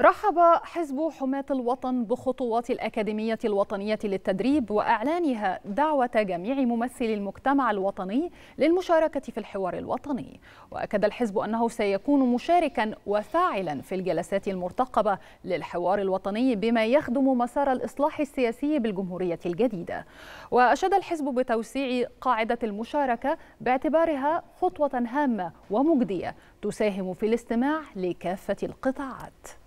رحب حزب حماة الوطن بخطوات الأكاديمية الوطنية للتدريب وأعلانها دعوة جميع ممثلي المجتمع الوطني للمشاركة في الحوار الوطني وأكد الحزب أنه سيكون مشاركا وفاعلا في الجلسات المرتقبة للحوار الوطني بما يخدم مسار الإصلاح السياسي بالجمهورية الجديدة وأشاد الحزب بتوسيع قاعدة المشاركة باعتبارها خطوة هامة ومجدية تساهم في الاستماع لكافة القطاعات